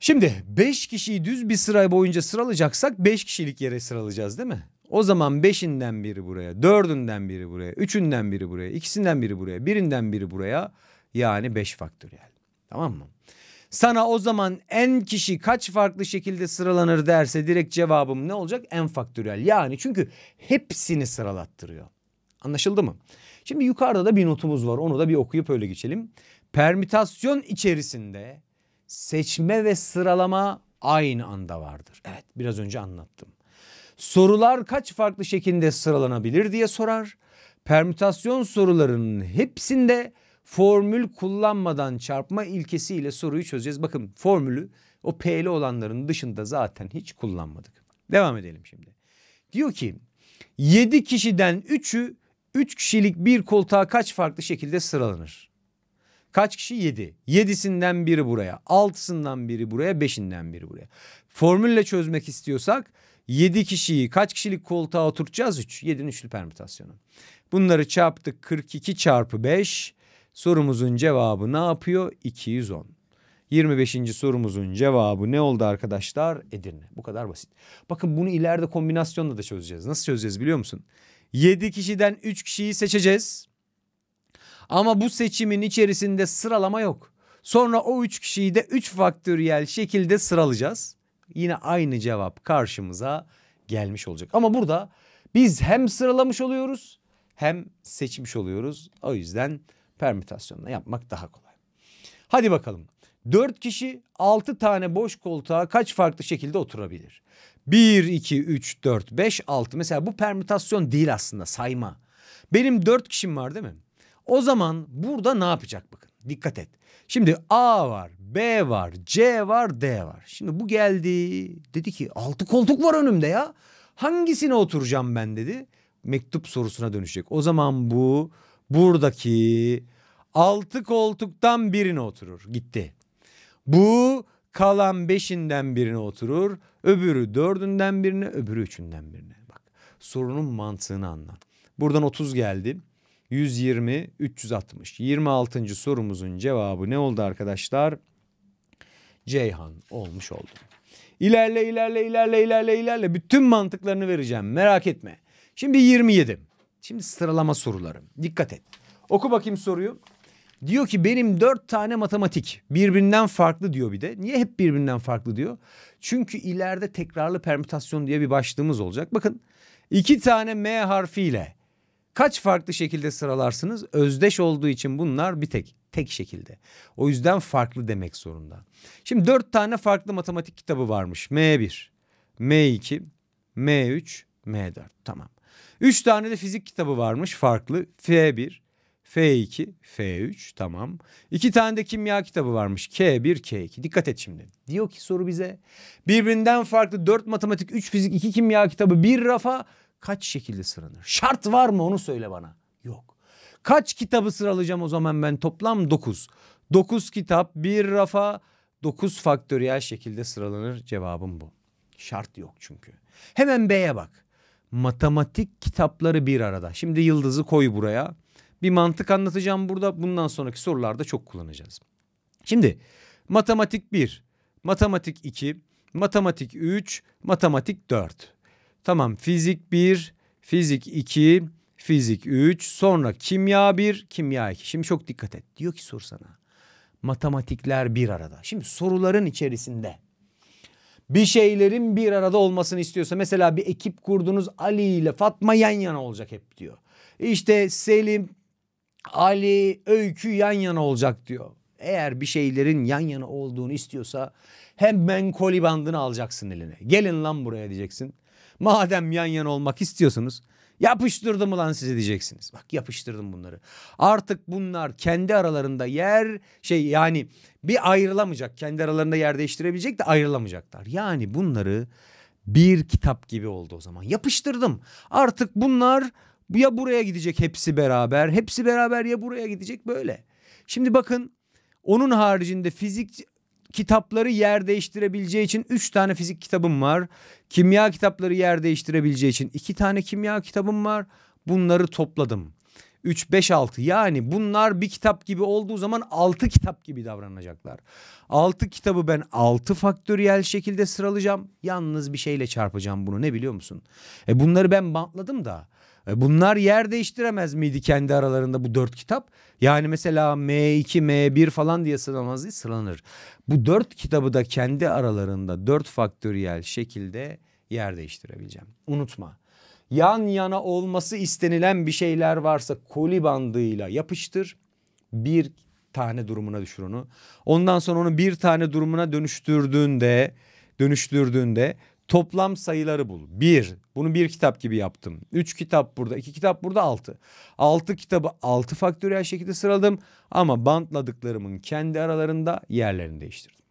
Şimdi beş kişiyi düz bir sıra boyunca sıralayacaksak beş kişilik yere sıralayacağız değil mi? O zaman beşinden biri buraya, dördünden biri buraya, üçünden biri buraya, ikisinden biri buraya, birinden biri buraya. Yani beş faktöriyel. Tamam mı? Sana o zaman en kişi kaç farklı şekilde sıralanır derse direkt cevabım ne olacak? En faktöriyel. Yani çünkü hepsini sıralattırıyor. Anlaşıldı mı? Şimdi yukarıda da bir notumuz var. Onu da bir okuyup öyle geçelim. Permütasyon içerisinde seçme ve sıralama aynı anda vardır. Evet biraz önce anlattım. Sorular kaç farklı şekilde sıralanabilir diye sorar. Permütasyon sorularının hepsinde formül kullanmadan çarpma ilkesiyle soruyu çözeceğiz. Bakın formülü o P'li olanların dışında zaten hiç kullanmadık. Devam edelim şimdi. Diyor ki 7 kişiden 3'ü 3 kişilik bir koltuğa kaç farklı şekilde sıralanır? Kaç kişi? 7. 7'sinden biri buraya, 6'sından biri buraya, 5'inden biri buraya. Formülle çözmek istiyorsak 7 kişiyi kaç kişilik koltuğa oturtacağız? 3. 7'nin üçlü permütasyonu. Bunları çarptık 42 çarpı 5. Sorumuzun cevabı ne yapıyor? 210. 25. sorumuzun cevabı ne oldu arkadaşlar? Edirne. Bu kadar basit. Bakın bunu ileride kombinasyonla da çözeceğiz. Nasıl çözeceğiz biliyor musun? 7 kişiden 3 kişiyi seçeceğiz. Ama bu seçimin içerisinde sıralama yok. Sonra o 3 kişiyi de 3 faktöriyel şekilde sıralayacağız yine aynı cevap karşımıza gelmiş olacak. Ama burada biz hem sıralamış oluyoruz hem seçmiş oluyoruz. O yüzden permütasyonla yapmak daha kolay. Hadi bakalım. 4 kişi 6 tane boş koltuğa kaç farklı şekilde oturabilir? 1, 2, 3, 4, 5, 6. Mesela bu permütasyon değil aslında sayma. Benim 4 kişim var değil mi? O zaman burada ne yapacak bakın. Dikkat et. Şimdi A var, B var, C var, D var. Şimdi bu geldi. Dedi ki altı koltuk var önümde ya. Hangisine oturacağım ben dedi. Mektup sorusuna dönüşecek. O zaman bu buradaki altı koltuktan birine oturur. Gitti. Bu kalan beşinden birine oturur. Öbürü dördünden birine, öbürü üçünden birine. Bak sorunun mantığını anla. Buradan 30 geldi. 120 360. 26. sorumuzun cevabı ne oldu arkadaşlar? Ceyhan olmuş oldu. İlerle ilerle ilerle ilerle ilerle bütün mantıklarını vereceğim merak etme. Şimdi 27. Şimdi sıralama soruları. Dikkat et. Oku bakayım soruyu. Diyor ki benim dört tane matematik birbirinden farklı diyor bir de. Niye hep birbirinden farklı diyor? Çünkü ileride tekrarlı permütasyon diye bir başlığımız olacak. Bakın iki tane M harfiyle kaç farklı şekilde sıralarsınız? Özdeş olduğu için bunlar bir tek tek şekilde. O yüzden farklı demek zorunda. Şimdi dört tane farklı matematik kitabı varmış. M1, M2, M3, M4 tamam. Üç tane de fizik kitabı varmış farklı. F1, F2, F3 tamam. İki tane de kimya kitabı varmış. K1, K2. Dikkat et şimdi. Diyor ki soru bize. Birbirinden farklı dört matematik, üç fizik, iki kimya kitabı bir rafa kaç şekilde sıranır? Şart var mı onu söyle bana. Yok. Kaç kitabı sıralayacağım o zaman ben toplam 9. 9 kitap bir rafa 9 faktöriyel şekilde sıralanır cevabım bu. Şart yok çünkü. Hemen B'ye bak. Matematik kitapları bir arada. Şimdi yıldızı koy buraya. Bir mantık anlatacağım burada. Bundan sonraki sorularda çok kullanacağız. Şimdi matematik 1, matematik 2, matematik 3, matematik 4. Tamam fizik 1, fizik 2, fizik 3, sonra kimya 1, kimya 2. Şimdi çok dikkat et. Diyor ki sor sana. Matematikler bir arada. Şimdi soruların içerisinde bir şeylerin bir arada olmasını istiyorsa mesela bir ekip kurdunuz Ali ile Fatma yan yana olacak hep diyor. İşte Selim, Ali, Öykü yan yana olacak diyor. Eğer bir şeylerin yan yana olduğunu istiyorsa hem ben koli bandını alacaksın eline. Gelin lan buraya diyeceksin. Madem yan yana olmak istiyorsunuz yapıştırdım ulan size diyeceksiniz. Bak yapıştırdım bunları. Artık bunlar kendi aralarında yer şey yani bir ayrılamayacak. Kendi aralarında yer değiştirebilecek de ayrılamayacaklar. Yani bunları bir kitap gibi oldu o zaman. Yapıştırdım. Artık bunlar ya buraya gidecek hepsi beraber. Hepsi beraber ya buraya gidecek böyle. Şimdi bakın onun haricinde fizik kitapları yer değiştirebileceği için üç tane fizik kitabım var. Kimya kitapları yer değiştirebileceği için iki tane kimya kitabım var. Bunları topladım. 3, 5, 6 yani bunlar bir kitap gibi olduğu zaman 6 kitap gibi davranacaklar. 6 kitabı ben 6 faktöriyel şekilde sıralayacağım. Yalnız bir şeyle çarpacağım bunu ne biliyor musun? E bunları ben bantladım da e, bunlar yer değiştiremez miydi kendi aralarında bu dört kitap? Yani mesela M2, M1 falan diye sıralamaz değil sıralanır. Bu dört kitabı da kendi aralarında dört faktöriyel şekilde yer değiştirebileceğim. Unutma. Yan yana olması istenilen bir şeyler varsa koli bandıyla yapıştır. Bir tane durumuna düşür onu. Ondan sonra onu bir tane durumuna dönüştürdüğünde dönüştürdüğünde toplam sayıları bul. Bir, bunu bir kitap gibi yaptım. Üç kitap burada, iki kitap burada, altı. Altı kitabı altı faktöriyel şekilde sıraladım ama bantladıklarımın kendi aralarında yerlerini değiştirdim.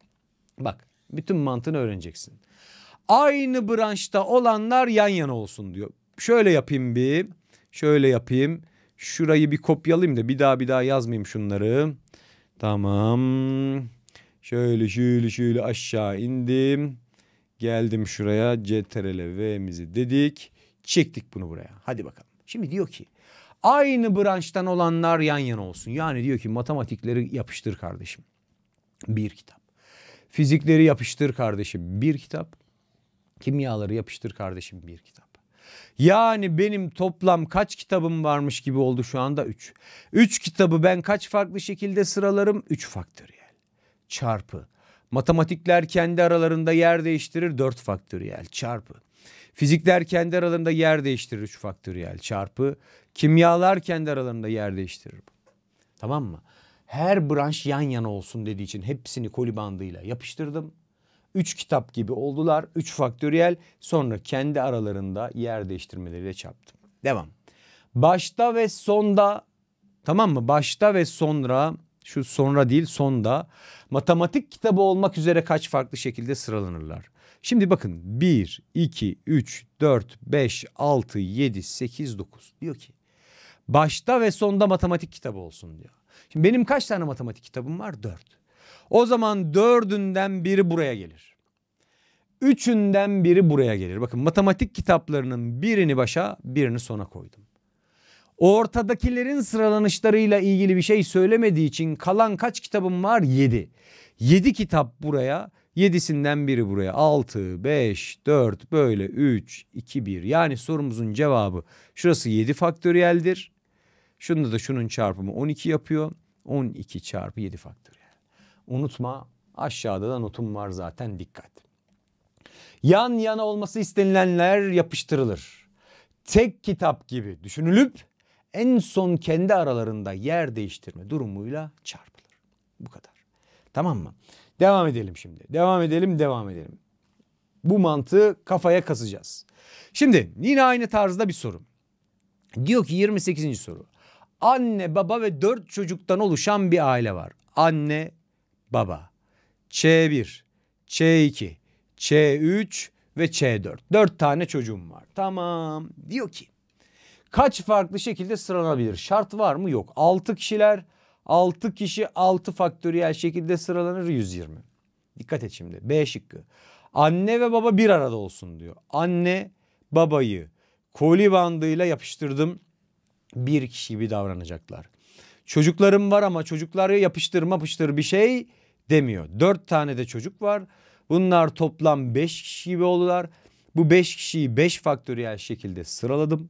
Bak, bütün mantığını öğreneceksin. Aynı branşta olanlar yan yana olsun diyor. Şöyle yapayım bir, şöyle yapayım. Şurayı bir kopyalayayım da bir daha bir daha yazmayayım şunları. Tamam. Şöyle şöyle şöyle aşağı indim. Geldim şuraya CTRL V'mizi dedik. Çektik bunu buraya. Hadi bakalım. Şimdi diyor ki aynı branştan olanlar yan yana olsun. Yani diyor ki matematikleri yapıştır kardeşim. Bir kitap. Fizikleri yapıştır kardeşim. Bir kitap. Kimyaları yapıştır kardeşim. Bir kitap. Yani benim toplam kaç kitabım varmış gibi oldu şu anda üç. Üç kitabı ben kaç farklı şekilde sıralarım? Üç faktöriyel. Çarpı Matematikler kendi aralarında yer değiştirir 4 faktöriyel çarpı. Fizikler kendi aralarında yer değiştirir 3 faktöriyel çarpı. Kimyalar kendi aralarında yer değiştirir. Tamam mı? Her branş yan yana olsun dediği için hepsini koli bandıyla yapıştırdım. 3 kitap gibi oldular. 3 faktöriyel sonra kendi aralarında yer değiştirmeleriyle çarptım. Devam. Başta ve sonda tamam mı? Başta ve sonra şu sonra değil sonda matematik kitabı olmak üzere kaç farklı şekilde sıralanırlar? Şimdi bakın 1, 2, 3, 4, 5, 6, 7, 8, 9 diyor ki başta ve sonda matematik kitabı olsun diyor. Şimdi benim kaç tane matematik kitabım var? 4. O zaman dördünden biri buraya gelir. Üçünden biri buraya gelir. Bakın matematik kitaplarının birini başa birini sona koydum. Ortadakilerin sıralanışlarıyla ilgili bir şey söylemediği için kalan kaç kitabım var? 7. 7 kitap buraya, 7'sinden biri buraya. 6, 5, 4 böyle 3, 2, 1. Yani sorumuzun cevabı şurası 7 faktöriyeldir. Şunda da şunun çarpımı 12 yapıyor. 12 çarpı 7 faktöriyel. Unutma aşağıda da notum var zaten dikkat. Yan yana olması istenilenler yapıştırılır. Tek kitap gibi düşünülüp en son kendi aralarında yer değiştirme durumuyla çarpılır. Bu kadar. Tamam mı? Devam edelim şimdi. Devam edelim, devam edelim. Bu mantığı kafaya kasacağız. Şimdi yine aynı tarzda bir soru. Diyor ki 28. soru. Anne, baba ve 4 çocuktan oluşan bir aile var. Anne, baba. Ç1, Ç2, Ç3 ve Ç4. 4 tane çocuğum var. Tamam. Diyor ki kaç farklı şekilde sıralanabilir? Şart var mı? Yok. 6 kişiler 6 kişi 6 faktöriyel şekilde sıralanır 120. Dikkat et şimdi. B şıkkı. Anne ve baba bir arada olsun diyor. Anne babayı koli bandıyla yapıştırdım. Bir kişi gibi davranacaklar. Çocuklarım var ama çocuklara yapıştırma yapıştır bir şey demiyor. Dört tane de çocuk var. Bunlar toplam beş kişi gibi oldular. Bu beş kişiyi beş faktöriyel şekilde sıraladım.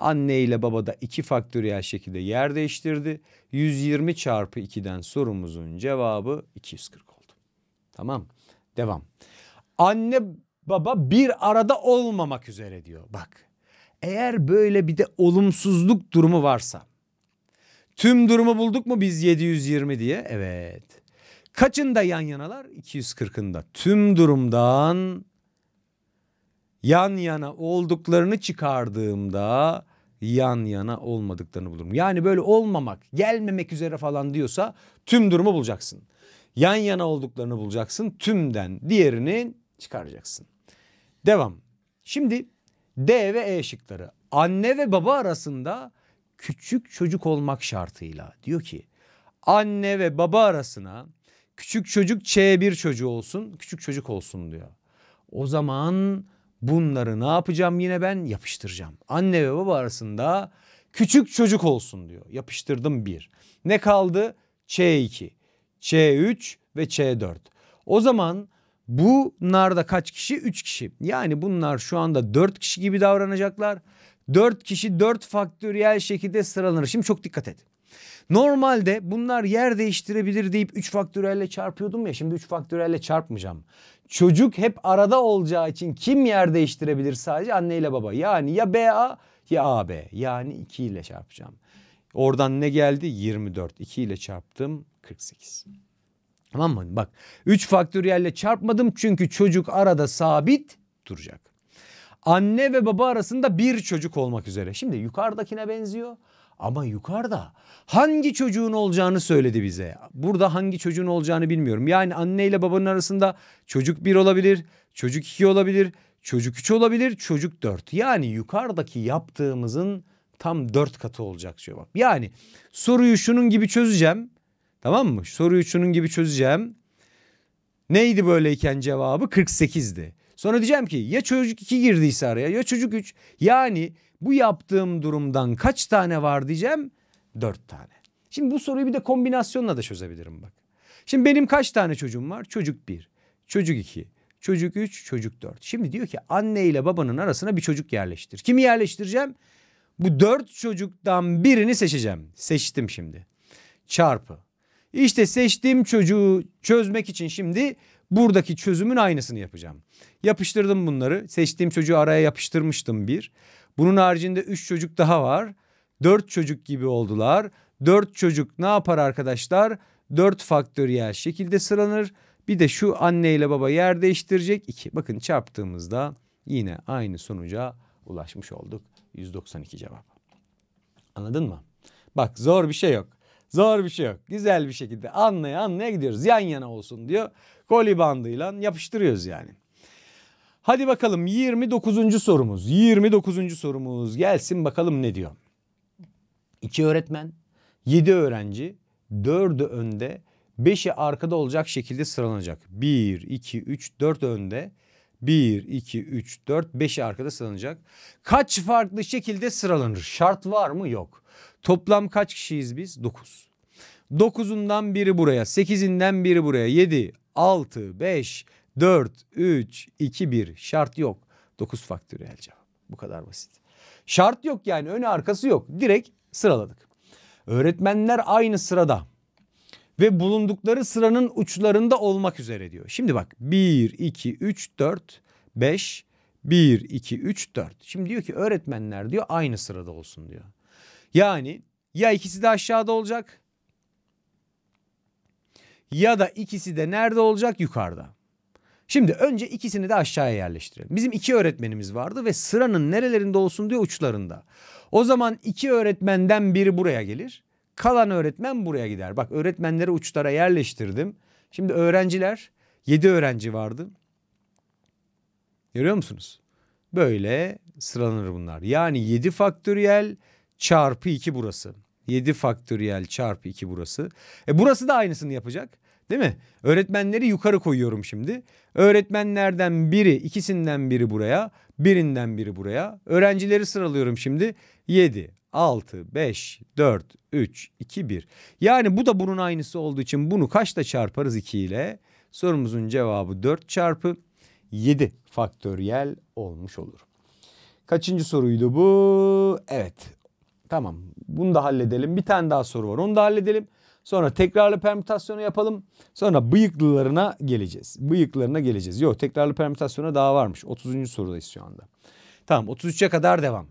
Anne ile baba da 2 faktöriyel şekilde yer değiştirdi. 120 çarpı 2'den sorumuzun cevabı 240 oldu. Tamam devam. Anne baba bir arada olmamak üzere diyor bak. Eğer böyle bir de olumsuzluk durumu varsa. Tüm durumu bulduk mu biz 720 diye? Evet. Kaçında yan yanalar? 240'ında. Tüm durumdan yan yana olduklarını çıkardığımda yan yana olmadıklarını bulurum. Yani böyle olmamak, gelmemek üzere falan diyorsa tüm durumu bulacaksın. Yan yana olduklarını bulacaksın. Tümden diğerini çıkaracaksın. Devam. Şimdi D ve E şıkları. Anne ve baba arasında küçük çocuk olmak şartıyla diyor ki anne ve baba arasına küçük çocuk Ç1 çocuğu olsun, küçük çocuk olsun diyor. O zaman Bunları ne yapacağım yine ben? Yapıştıracağım. Anne ve baba arasında küçük çocuk olsun diyor. Yapıştırdım bir. Ne kaldı? Ç2, Ç3 ve Ç4. O zaman bunlar da kaç kişi? 3 kişi. Yani bunlar şu anda 4 kişi gibi davranacaklar. 4 kişi 4 faktöriyel şekilde sıralanır. Şimdi çok dikkat et. Normalde bunlar yer değiştirebilir deyip 3 faktörelle çarpıyordum ya şimdi 3 faktörelle çarpmayacağım. Çocuk hep arada olacağı için kim yer değiştirebilir sadece anne ile baba. Yani ya BA ya AB yani 2 ile çarpacağım. Oradan ne geldi? 24. 2 ile çarptım 48. Tamam mı? Bak 3 faktöriyelle çarpmadım çünkü çocuk arada sabit duracak. Anne ve baba arasında bir çocuk olmak üzere. Şimdi yukarıdakine benziyor. Ama yukarıda hangi çocuğun olacağını söyledi bize. Burada hangi çocuğun olacağını bilmiyorum. Yani anne ile babanın arasında çocuk bir olabilir, çocuk iki olabilir, çocuk üç olabilir, çocuk dört. Yani yukarıdaki yaptığımızın tam dört katı olacak şey bak. Yani soruyu şunun gibi çözeceğim. Tamam mı? Soruyu şunun gibi çözeceğim. Neydi böyleyken cevabı? 48'di. Sonra diyeceğim ki ya çocuk 2 girdiyse araya ya çocuk 3. Yani bu yaptığım durumdan kaç tane var diyeceğim? Dört tane. Şimdi bu soruyu bir de kombinasyonla da çözebilirim bak. Şimdi benim kaç tane çocuğum var? Çocuk bir, çocuk iki, çocuk üç, çocuk dört. Şimdi diyor ki anne ile babanın arasına bir çocuk yerleştir. Kimi yerleştireceğim? Bu dört çocuktan birini seçeceğim. Seçtim şimdi. Çarpı. İşte seçtiğim çocuğu çözmek için şimdi buradaki çözümün aynısını yapacağım. Yapıştırdım bunları. Seçtiğim çocuğu araya yapıştırmıştım bir. Bunun haricinde 3 çocuk daha var. 4 çocuk gibi oldular. 4 çocuk ne yapar arkadaşlar? 4 faktöriyel şekilde sıralanır. Bir de şu anne ile baba yer değiştirecek. 2. Bakın çarptığımızda yine aynı sonuca ulaşmış olduk. 192 cevap. Anladın mı? Bak zor bir şey yok. Zor bir şey yok. Güzel bir şekilde anlaya anlaya gidiyoruz. Yan yana olsun diyor. Koli bandıyla yapıştırıyoruz yani. Hadi bakalım 29. sorumuz. 29. sorumuz gelsin bakalım ne diyor. İki öğretmen, yedi öğrenci, dördü önde, beşi arkada olacak şekilde sıralanacak. Bir, iki, üç, dört önde, bir, iki, üç, dört, beşi arkada sıralanacak. Kaç farklı şekilde sıralanır? Şart var mı? Yok. Toplam kaç kişiyiz biz? Dokuz. Dokuzundan biri buraya, sekizinden biri buraya, yedi, altı, beş, 4, 3, 2, 1 şart yok. 9 faktöriyel cevap. Bu kadar basit. Şart yok yani önü arkası yok. Direkt sıraladık. Öğretmenler aynı sırada ve bulundukları sıranın uçlarında olmak üzere diyor. Şimdi bak 1, 2, 3, 4, 5, 1, 2, 3, 4. Şimdi diyor ki öğretmenler diyor aynı sırada olsun diyor. Yani ya ikisi de aşağıda olacak ya da ikisi de nerede olacak? Yukarıda. Şimdi önce ikisini de aşağıya yerleştirelim. Bizim iki öğretmenimiz vardı ve sıranın nerelerinde olsun diye uçlarında. O zaman iki öğretmenden biri buraya gelir. Kalan öğretmen buraya gider. Bak öğretmenleri uçlara yerleştirdim. Şimdi öğrenciler yedi öğrenci vardı. Görüyor musunuz? Böyle sıralanır bunlar. Yani 7 faktöriyel çarpı 2 burası. 7 faktöriyel çarpı 2 burası. E burası da aynısını yapacak. Değil mi? Öğretmenleri yukarı koyuyorum şimdi. Öğretmenlerden biri, ikisinden biri buraya, birinden biri buraya. Öğrencileri sıralıyorum şimdi. 7, 6, 5, 4, 3, 2, 1. Yani bu da bunun aynısı olduğu için bunu kaçta çarparız 2 ile? Sorumuzun cevabı 4 çarpı 7 faktöriyel olmuş olur. Kaçıncı soruydu bu? Evet. Tamam. Bunu da halledelim. Bir tane daha soru var. Onu da halledelim. Sonra tekrarlı permütasyonu yapalım. Sonra bıyıklılarına geleceğiz. Bıyıklarına geleceğiz. Yok tekrarlı permütasyona daha varmış. 30. sorudayız şu anda. Tamam 33'e kadar devam.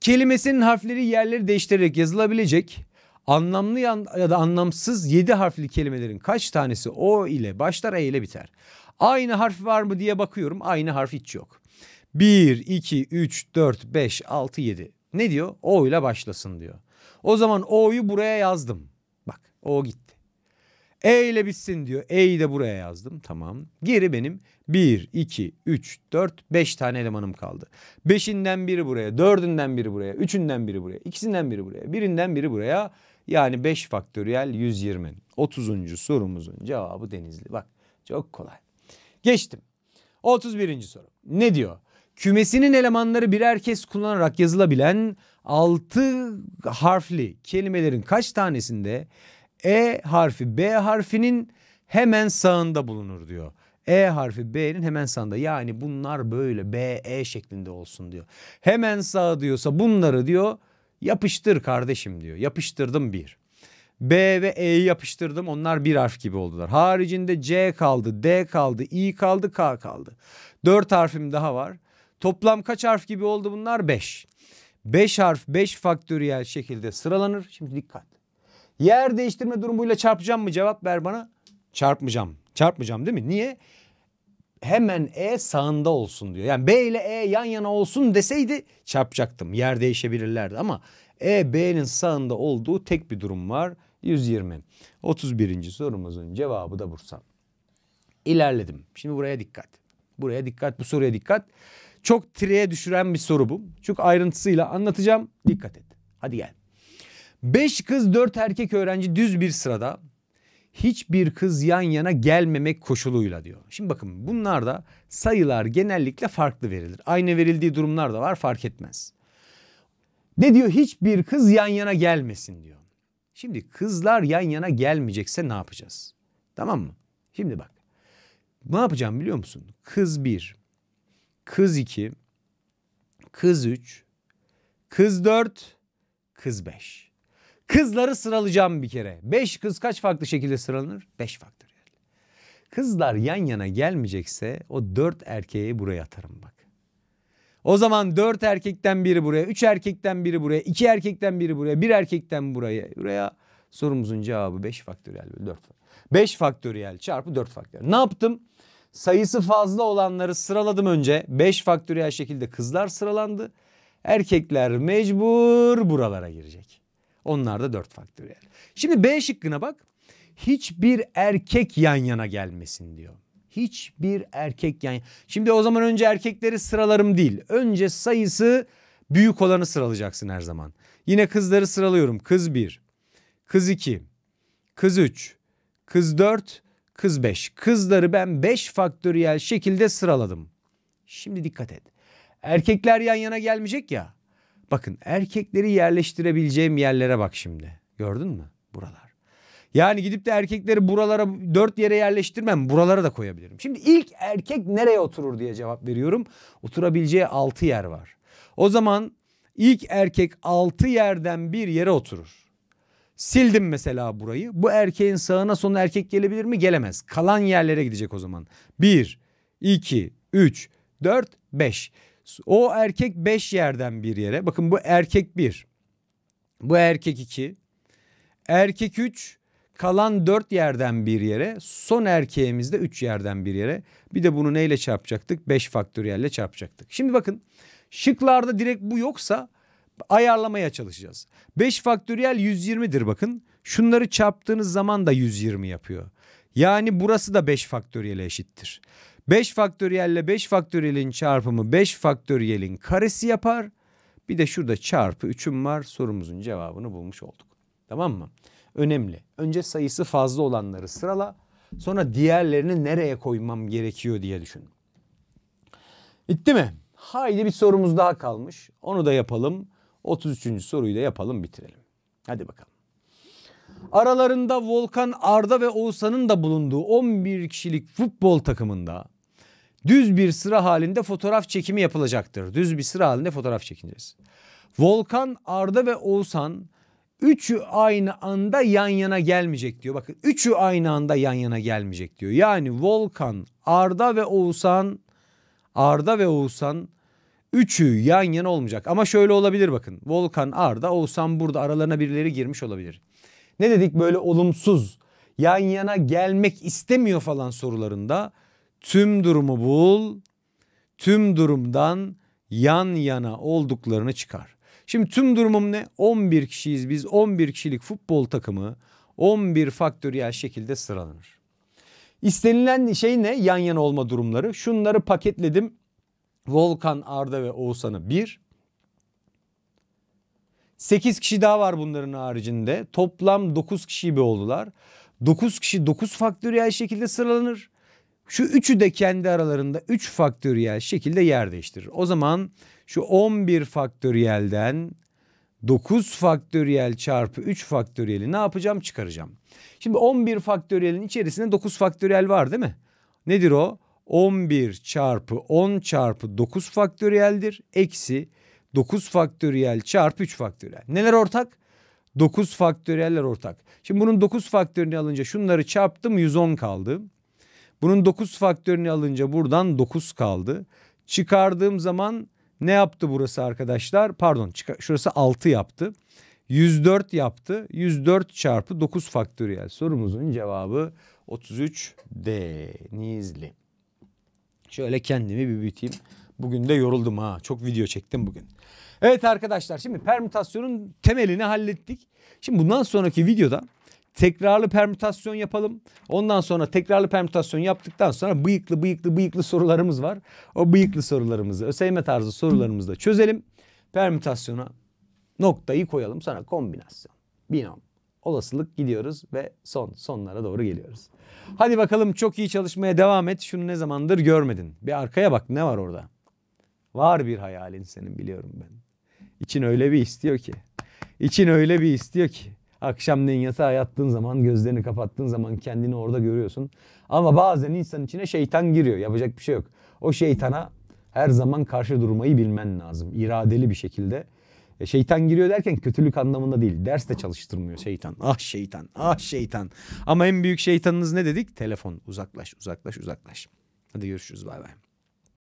Kelimesinin harfleri yerleri değiştirerek yazılabilecek anlamlı ya da anlamsız 7 harfli kelimelerin kaç tanesi o ile başlar e ile biter. Aynı harf var mı diye bakıyorum. Aynı harf hiç yok. 1, 2, 3, 4, 5, 6, 7. Ne diyor? O ile başlasın diyor. O zaman O'yu buraya yazdım. O gitti. E ile bitsin diyor. E'yi de buraya yazdım. Tamam. Geri benim 1, 2, 3, 4, 5 tane elemanım kaldı. 5'inden biri buraya, 4'ünden biri buraya, 3'ünden biri buraya, 2'sinden biri buraya, 1'inden biri buraya. Yani 5 faktöriyel 120. 30. sorumuzun cevabı Denizli. Bak çok kolay. Geçtim. 31. soru. Ne diyor? Kümesinin elemanları birer kez kullanarak yazılabilen 6 harfli kelimelerin kaç tanesinde e harfi B harfinin hemen sağında bulunur diyor. E harfi B'nin hemen sağında. Yani bunlar böyle B, E şeklinde olsun diyor. Hemen sağ diyorsa bunları diyor yapıştır kardeşim diyor. Yapıştırdım bir. B ve E'yi yapıştırdım onlar bir harf gibi oldular. Haricinde C kaldı, D kaldı, I kaldı, K kaldı. Dört harfim daha var. Toplam kaç harf gibi oldu bunlar? Beş. Beş harf beş faktöriyel şekilde sıralanır. Şimdi dikkat. Yer değiştirme durumuyla çarpacağım mı? Cevap ver bana. Çarpmayacağım. Çarpmayacağım değil mi? Niye? Hemen E sağında olsun diyor. Yani B ile E yan yana olsun deseydi çarpacaktım. Yer değişebilirlerdi ama E B'nin sağında olduğu tek bir durum var. 120. 31. sorumuzun cevabı da Bursa. İlerledim. Şimdi buraya dikkat. Buraya dikkat. Bu soruya dikkat. Çok tireye düşüren bir soru bu. Çok ayrıntısıyla anlatacağım. Dikkat et. Hadi gel. 5 kız 4 erkek öğrenci düz bir sırada hiçbir kız yan yana gelmemek koşuluyla diyor. Şimdi bakın bunlarda sayılar genellikle farklı verilir. Aynı verildiği durumlar da var fark etmez. Ne diyor hiçbir kız yan yana gelmesin diyor. Şimdi kızlar yan yana gelmeyecekse ne yapacağız? Tamam mı? Şimdi bak. Ne yapacağım biliyor musun? Kız 1, kız 2, kız 3, kız 4, kız 5. Kızları sıralayacağım bir kere. Beş kız kaç farklı şekilde sıralanır? Beş faktöriyel. Kızlar yan yana gelmeyecekse o dört erkeği buraya atarım bak. O zaman dört erkekten biri buraya, üç erkekten biri buraya, iki erkekten biri buraya, bir erkekten buraya. Buraya sorumuzun cevabı beş faktöriyel bölü 4 5 faktöriyel çarpı dört faktöriyel. Ne yaptım? Sayısı fazla olanları sıraladım önce. Beş faktöriyel şekilde kızlar sıralandı. Erkekler mecbur buralara girecek. Onlar da 4 faktöriyel. Şimdi B şıkkına bak. Hiçbir erkek yan yana gelmesin diyor. Hiçbir erkek yan Şimdi o zaman önce erkekleri sıralarım değil. Önce sayısı büyük olanı sıralayacaksın her zaman. Yine kızları sıralıyorum. Kız 1, kız 2, kız 3, kız 4, kız 5. Kızları ben 5 faktöriyel şekilde sıraladım. Şimdi dikkat et. Erkekler yan yana gelmeyecek ya. Bakın erkekleri yerleştirebileceğim yerlere bak şimdi. Gördün mü? Buralar. Yani gidip de erkekleri buralara dört yere yerleştirmem. Buralara da koyabilirim. Şimdi ilk erkek nereye oturur diye cevap veriyorum. Oturabileceği altı yer var. O zaman ilk erkek altı yerden bir yere oturur. Sildim mesela burayı. Bu erkeğin sağına sonuna erkek gelebilir mi? Gelemez. Kalan yerlere gidecek o zaman. Bir, iki, üç, dört, beş. O erkek beş yerden bir yere. Bakın bu erkek bir. Bu erkek iki. Erkek üç. Kalan dört yerden bir yere. Son erkeğimiz de üç yerden bir yere. Bir de bunu neyle çarpacaktık? Beş faktöriyelle çarpacaktık. Şimdi bakın şıklarda direkt bu yoksa ayarlamaya çalışacağız. 5 faktöriyel 120'dir bakın. Şunları çarptığınız zaman da 120 yapıyor. Yani burası da 5 faktöriyele eşittir. 5 faktöriyelle 5 faktöriyelin çarpımı 5 faktöriyelin karesi yapar. Bir de şurada çarpı 3'üm var sorumuzun cevabını bulmuş olduk. Tamam mı? Önemli. Önce sayısı fazla olanları sırala. Sonra diğerlerini nereye koymam gerekiyor diye düşün. Bitti mi? Haydi bir sorumuz daha kalmış. Onu da yapalım. 33. soruyu da yapalım bitirelim. Hadi bakalım. Aralarında Volkan Arda ve Oğuzhan'ın da bulunduğu 11 kişilik futbol takımında Düz bir sıra halinde fotoğraf çekimi yapılacaktır. Düz bir sıra halinde fotoğraf çekineceğiz. Volkan, Arda ve Oğuzhan üçü aynı anda yan yana gelmeyecek diyor. Bakın üçü aynı anda yan yana gelmeyecek diyor. Yani Volkan, Arda ve Oğuzhan Arda ve Oğuzhan üçü yan yana olmayacak. Ama şöyle olabilir bakın. Volkan, Arda, Oğuzhan burada aralarına birileri girmiş olabilir. Ne dedik böyle olumsuz yan yana gelmek istemiyor falan sorularında Tüm durumu bul, tüm durumdan yan yana olduklarını çıkar. Şimdi tüm durumum ne? 11 kişiyiz biz. 11 kişilik futbol takımı 11 faktöriyel şekilde sıralanır. İstenilen şey ne? Yan yana olma durumları. Şunları paketledim. Volkan, Arda ve Oğuzhan'ı 1. 8 kişi daha var bunların haricinde. Toplam 9 kişi bir oldular. 9 kişi 9 faktöriyel şekilde sıralanır. Şu üçü de kendi aralarında 3 faktöriyel şekilde yer değiştirir. O zaman şu 11 faktöriyelden 9 faktöriyel çarpı 3 faktöriyeli ne yapacağım çıkaracağım. Şimdi 11 faktöriyelin içerisinde 9 faktöriyel var değil mi? Nedir o? 11 çarpı 10 çarpı 9 faktöriyeldir. Eksi 9 faktöriyel çarpı 3 faktöriyel. Neler ortak? 9 faktöriyeller ortak. Şimdi bunun 9 faktörünü alınca şunları çarptım 110 kaldı. Bunun 9 faktörünü alınca buradan 9 kaldı. Çıkardığım zaman ne yaptı burası arkadaşlar? Pardon şurası 6 yaptı. 104 yaptı. 104 çarpı 9 faktöriyel. Sorumuzun cevabı 33 Denizli. Şöyle kendimi bir büyüteyim. Bugün de yoruldum ha. Çok video çektim bugün. Evet arkadaşlar şimdi permütasyonun temelini hallettik. Şimdi bundan sonraki videoda tekrarlı permütasyon yapalım. Ondan sonra tekrarlı permütasyon yaptıktan sonra bıyıklı bıyıklı bıyıklı sorularımız var. O bıyıklı sorularımızı ÖSYM tarzı sorularımızı da çözelim. Permütasyona noktayı koyalım. Sonra kombinasyon, binom, olasılık gidiyoruz ve son sonlara doğru geliyoruz. Hadi bakalım çok iyi çalışmaya devam et. Şunu ne zamandır görmedin. Bir arkaya bak ne var orada. Var bir hayalin senin biliyorum ben. İçin öyle bir istiyor ki. İçin öyle bir istiyor ki. Akşamleyin yatağa yattığın zaman, gözlerini kapattığın zaman kendini orada görüyorsun. Ama bazen insan içine şeytan giriyor. Yapacak bir şey yok. O şeytana her zaman karşı durmayı bilmen lazım. İradeli bir şekilde. E, şeytan giriyor derken kötülük anlamında değil. Ders de çalıştırmıyor şeytan. Ah şeytan, ah şeytan. Ama en büyük şeytanınız ne dedik? Telefon. Uzaklaş, uzaklaş, uzaklaş. Hadi görüşürüz. Bay bay.